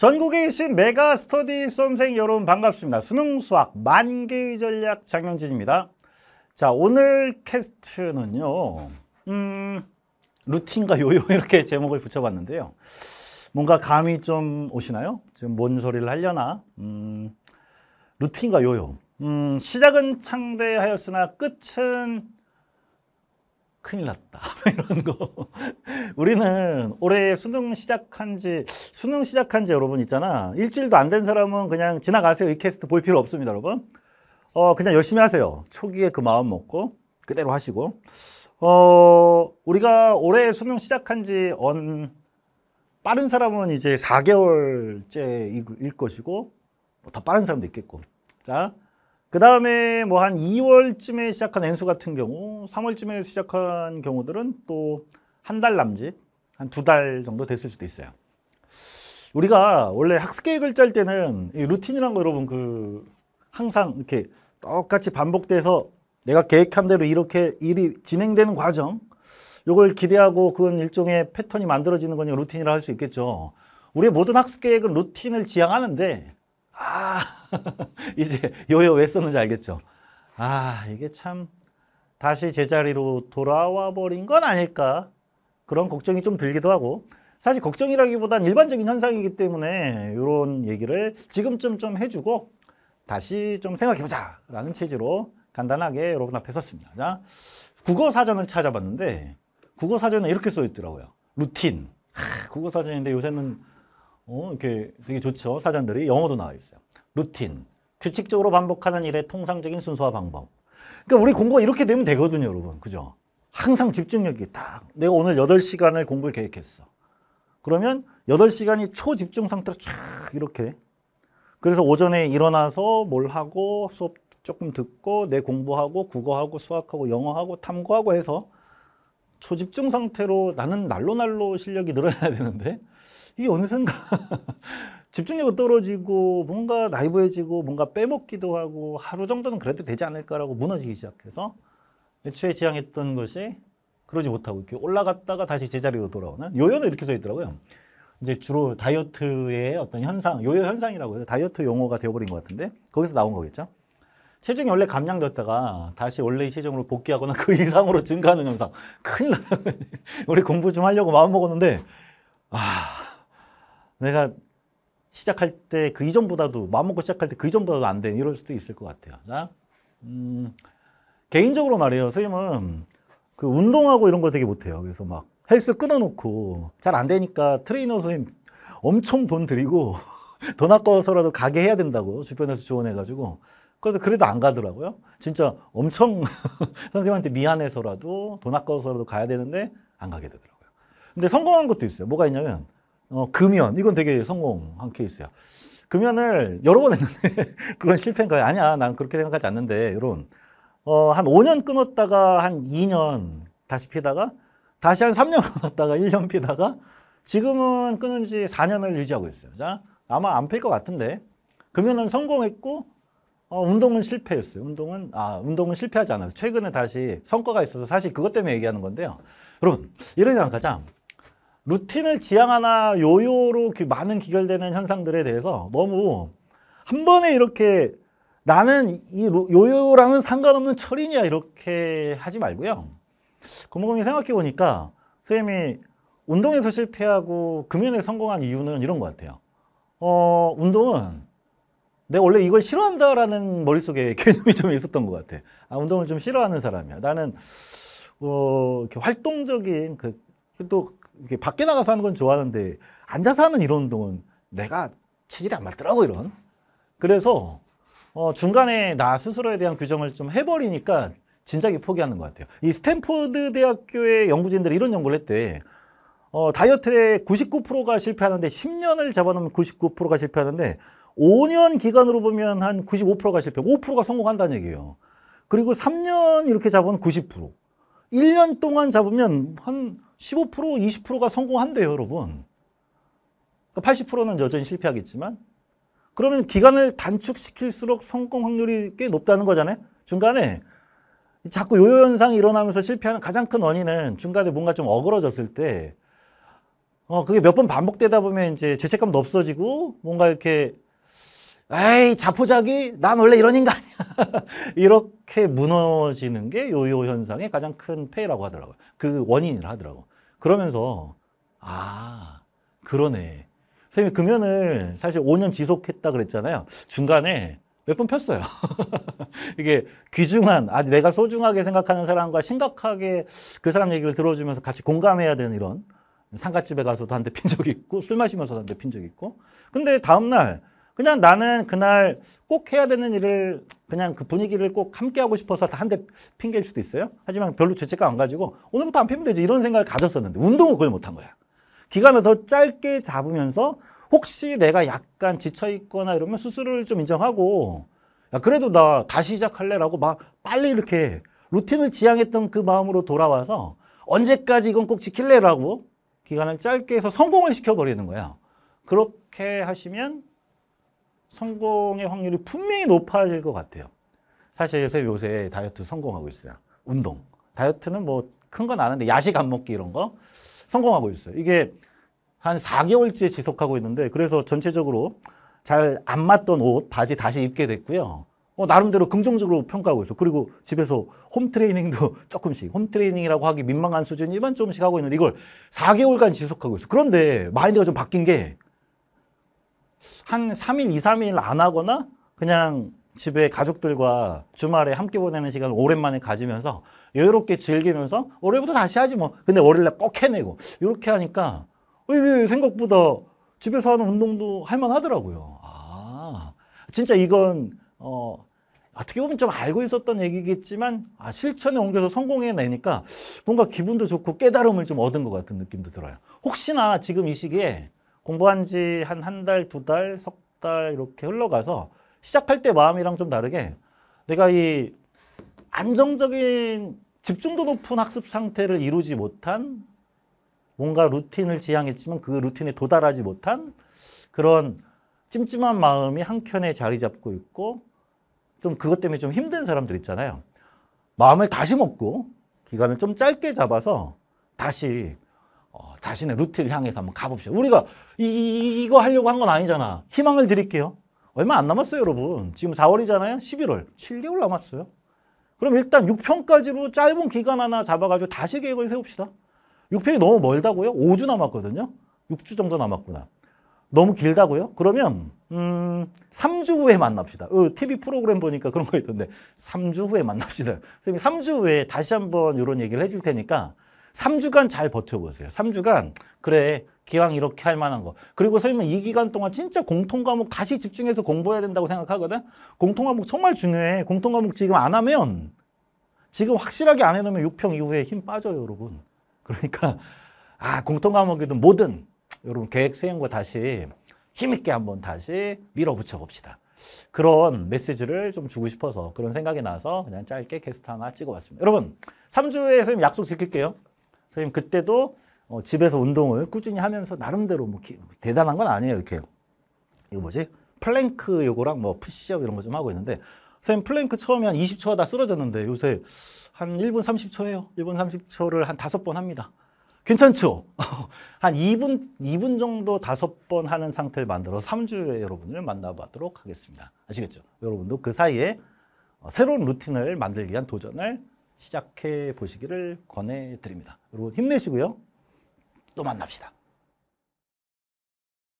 전국에 계신 메가 스터디 수험생 여러분 반갑습니다. 수능 수학 만개 전략 장영진입니다. 자, 오늘 캐스트는요. 음, 루틴과 요요 이렇게 제목을 붙여봤는데요. 뭔가 감이 좀 오시나요? 지금 뭔 소리를 하려나? 음, 루틴과 요요. 음, 시작은 창대하였으나 끝은 큰일 났다. 이런 거. 우리는 올해 수능 시작한 지, 수능 시작한 지 여러분 있잖아. 일주일도 안 된 사람은 그냥 지나가세요. 이 캐스트 볼 필요 없습니다, 여러분. 어, 그냥 열심히 하세요. 초기에 그 마음 먹고, 그대로 하시고. 어, 우리가 올해 수능 시작한 지 언, 빠른 사람은 이제 4개월째일 것이고, 뭐 더 빠른 사람도 있겠고. 자, 그 다음에 뭐 한 2월쯤에 시작한 n 수 같은 경우 3월쯤에 시작한 경우들은 또 한 달 남짓 한 두 달 정도 됐을 수도 있어요. 우리가 원래 학습 계획을 짤 때는 루틴이란 거 여러분 그 항상 이렇게 똑같이 반복돼서 내가 계획한 대로 이렇게 일이 진행되는 과정 이걸 기대하고 그건 일종의 패턴이 만들어지는 거니까 루틴이라 할 수 있겠죠. 우리의 모든 학습 계획은 루틴을 지향하는데 아, 이제 요요 왜 썼는지 알겠죠? 아, 이게 참 다시 제자리로 돌아와 버린 건 아닐까? 그런 걱정이 좀 들기도 하고 사실 걱정이라기보단 일반적인 현상이기 때문에 이런 얘기를 지금쯤 좀 해주고 다시 좀 생각해보자 라는 취지로 간단하게 여러분 앞에 섰습니다. 자, 국어 사전을 찾아봤는데 국어 사전에 이렇게 써있더라고요. 루틴. 하, 국어 사전인데 요새는 어, 이렇게 되게 좋죠. 사전들이 영어도 나와 있어요. 루틴, 규칙적으로 반복하는 일의 통상적인 순서와 방법. 그러니까 우리 공부가 이렇게 되면 되거든요, 여러분. 그죠? 항상 집중력이 딱 내가 오늘 8시간을 공부를 계획했어. 그러면 8시간이 초집중 상태로 쫙 이렇게 그래서 오전에 일어나서 뭘 하고 수업 조금 듣고 내 공부하고 국어하고 수학하고 영어하고 탐구하고 해서 초집중 상태로 나는 날로날로 실력이 늘어나야 되는데 이 어느 순간 집중력이 떨어지고 뭔가 나이브해지고 뭔가 빼먹기도 하고 하루 정도는 그래도 되지 않을까라고 무너지기 시작해서 애초에 지향했던 것이 그러지 못하고 이렇게 올라갔다가 다시 제자리로 돌아오는 요요는 이렇게 써 있더라고요. 이제 주로 다이어트의 어떤 현상, 요요 현상이라고 해서 다이어트 용어가 되어버린 것 같은데 거기서 나온 거겠죠? 체중이 원래 감량되었다가 다시 원래의 체중으로 복귀하거나 그 이상으로 증가하는 현상. 큰일 나요. 우리 공부 좀 하려고 마음 먹었는데 아... 내가 시작할 때 그 이전보다도 마음먹고 시작할 때 그 이전보다도 안 돼. 이럴 수도 있을 것 같아요. 음, 개인적으로 말이요 선생님은 그 운동하고 이런 걸 되게 못해요. 그래서 막 헬스 끊어놓고 잘 안 되니까 트레이너 선생님 엄청 돈 드리고 돈 아까워서라도 가게 해야 된다고 주변에서 조언해가지고 그래도 그래도 안 가더라고요. 진짜 엄청 선생님한테 미안해서라도 돈 아까워서라도 가야 되는데 안 가게 되더라고요. 근데 성공한 것도 있어요. 뭐가 있냐면 어, 금연 이건 되게 성공한 케이스야. 금연을 여러 번 했는데 그건 실패인 거야. 아니야, 난 그렇게 생각하지 않는데 이런 어, 한 5년 끊었다가 한 2년 다시 피다가 다시 한 3년 끊었다가 1년 피다가 지금은 끊은 지 4년을 유지하고 있어요. 자, 아마 안 필 것 같은데 금연은 성공했고 어, 운동은 실패했어요. 운동은 아 운동은 실패하지 않아어 최근에 다시 성과가 있어서 사실 그것 때문에 얘기하는 건데요. 여러분 이런 생각하자. 루틴을 지향하나 요요로 많은 기결되는 현상들에 대해서 너무 한 번에 이렇게 나는 이 요요랑은 상관없는 철인이야 이렇게 하지 말고요. 고모이 생각해 보니까 선생님이 운동에서 실패하고 금연에 성공한 이유는 이런 것 같아요. 어, 운동은 내가 원래 이걸 싫어한다라는 머릿속에 개념이 좀 있었던 것 같아. 아, 운동을 좀 싫어하는 사람이야. 나는, 어, 이렇게 활동적인, 그, 또 이렇게 밖에 나가서 하는 건 좋아하는데 앉아서 하는 이런 운동은 내가 체질이 안 맞더라고 이런. 그래서 어, 중간에 나 스스로에 대한 규정을 좀 해버리니까 진작에 포기하는 것 같아요. 이스탠퍼드 대학교의 연구진들이 이런 연구를 했대. 어, 다이어트에 99%가 실패하는데 10년을 잡아놓으면 99%가 실패하는데 5년 기간으로 보면 한 95%가 실패하고 5%가 성공한다는 얘기예요. 그리고 3년 이렇게 잡으면 90%. 1년 동안 잡으면 한15% 20%가 성공한대요 여러분. 그러니까 80%는 여전히 실패하겠지만 그러면 기간을 단축시킬수록 성공 확률이 꽤 높다는 거잖아요. 중간에 자꾸 요요 현상이 일어나면서 실패하는 가장 큰 원인은 중간에 뭔가 좀 어그러졌을 때 어, 그게 몇 번 반복되다 보면 이제 죄책감도 없어지고 뭔가 이렇게 에이 자포자기 난 원래 이런 인간 이야 이렇게 무너지는 게 요요 현상의 가장 큰 폐해라고 하더라고요. 그 원인이라 하더라고. 요 그러면서 아 그러네. 선생님 금연을 사실 5년 지속했다 그랬잖아요. 중간에 몇 번 폈어요. 이게 귀중한, 아, 내가 소중하게 생각하는 사람과 심각하게 그 사람 얘기를 들어주면서 같이 공감해야 되는 이런 상갓집에 가서도 한 대 핀 적이 있고 술 마시면서도 한 대 핀 적이 있고 근데 다음날 그냥 나는 그날 꼭 해야 되는 일을 그냥 그 분위기를 꼭 함께 하고 싶어서 한대 핑계일 수도 있어요. 하지만 별로 죄책감 안 가지고 오늘부터 안 피면 되지 이런 생각을 가졌었는데 운동을 그걸 못한 거야. 기간을 더 짧게 잡으면서 혹시 내가 약간 지쳐 있거나 이러면 스스로를 좀 인정하고 야 그래도 나 다시 시작할래라고 막 빨리 이렇게 루틴을 지향했던 그 마음으로 돌아와서 언제까지 이건 꼭 지킬래라고 기간을 짧게 해서 성공을 시켜버리는 거야. 그렇게 하시면 성공의 확률이 분명히 높아질 것 같아요. 사실 요새 요새 다이어트 성공하고 있어요. 운동. 다이어트는 뭐 큰 건 아는데 야식 안 먹기 이런 거 성공하고 있어요. 이게 한 4개월째 지속하고 있는데 그래서 전체적으로 잘 안 맞던 옷, 바지 다시 입게 됐고요. 어, 나름대로 긍정적으로 평가하고 있어. 요 그리고 집에서 홈 트레이닝도 조금씩 홈 트레이닝이라고 하기 민망한 수준이만 조금씩 하고 있는데 이걸 4개월간 지속하고 있어. 요 그런데 마인드가 좀 바뀐 게한 3일, 2, 3일 안 하거나 그냥 집에 가족들과 주말에 함께 보내는 시간 을 오랜만에 가지면서 여유롭게 즐기면서 월요일부터 다시 하지 뭐. 근데 월요일날 꼭 해내고 이렇게 하니까 어, 이게 생각보다 집에서 하는 운동도 할만하더라고요. 아, 진짜 이건 어, 어떻게 보면 좀 알고 있었던 얘기겠지만 아, 실천에 옮겨서 성공해내니까 뭔가 기분도 좋고 깨달음을 좀 얻은 것 같은 느낌도 들어요. 혹시나 지금 이 시기에 공부한 지 한 한 달, 두 달, 석 달 이렇게 흘러가서 시작할 때 마음이랑 좀 다르게 내가 이 안정적인 집중도 높은 학습 상태를 이루지 못한 뭔가 루틴을 지향했지만 그 루틴에 도달하지 못한 그런 찜찜한 마음이 한켠에 자리 잡고 있고 좀 그것 때문에 좀 힘든 사람들 있잖아요. 마음을 다시 먹고 기간을 좀 짧게 잡아서 다시 어, 자신의 루트를 향해서 한번 가봅시다. 우리가 이, 이거 하려고 한 건 아니잖아. 희망을 드릴게요. 얼마 안 남았어요, 여러분. 지금 4월이잖아요. 11월. 7개월 남았어요. 그럼 일단 6평까지로 짧은 기간 하나 잡아가지고 다시 계획을 세웁시다. 6평이 너무 멀다고요? 5주 남았거든요. 6주 정도 남았구나. 너무 길다고요? 그러면 음, 3주 후에 만납시다. 어, TV 프로그램 보니까 그런 거 있던데 3주 후에 만납시다. 선생님 3주 후에 다시 한번 이런 얘기를 해줄 테니까 3주간잘 버텨보세요. 3주간 그래 기왕 이렇게 할 만한 거. 그리고 선생님은 이 기간 동안 진짜 공통 과목 다시 집중해서 공부해야 된다고 생각하거든. 공통 과목 정말 중요해. 공통 과목 지금 안 하면 지금 확실하게 안 해놓으면 6평 이후에 힘 빠져요, 여러분. 그러니까 아 공통 과목이든 뭐든 여러분 계획 수행과 다시 힘 있게 한번 다시 밀어붙여 봅시다. 그런 메시지를 좀 주고 싶어서 그런 생각이 나서 그냥 짧게 게스트 하나 찍어봤습니다. 여러분 3주에 선생님 약속 지킬게요. 선생님 그때도 어, 집에서 운동을 꾸준히 하면서 나름대로 뭐 기, 대단한 건 아니에요. 이렇게 이거 뭐지? 플랭크 요거랑 뭐 푸시업 이런 거 좀 하고 있는데 선생님 플랭크 처음에 한 20초 하다 쓰러졌는데 요새 한 1분 30초 해요. 1분 30초를 한 다섯 번 합니다. 괜찮죠? 한 2분, 2분 정도 다섯 번 하는 상태를 만들어서 3주에 여러분을 만나보도록 하겠습니다. 아시겠죠? 여러분도 그 사이에 어, 새로운 루틴을 만들기 위한 도전을 시작해 보시기를 권해드립니다. 여러분 힘내시고요. 또 만납시다.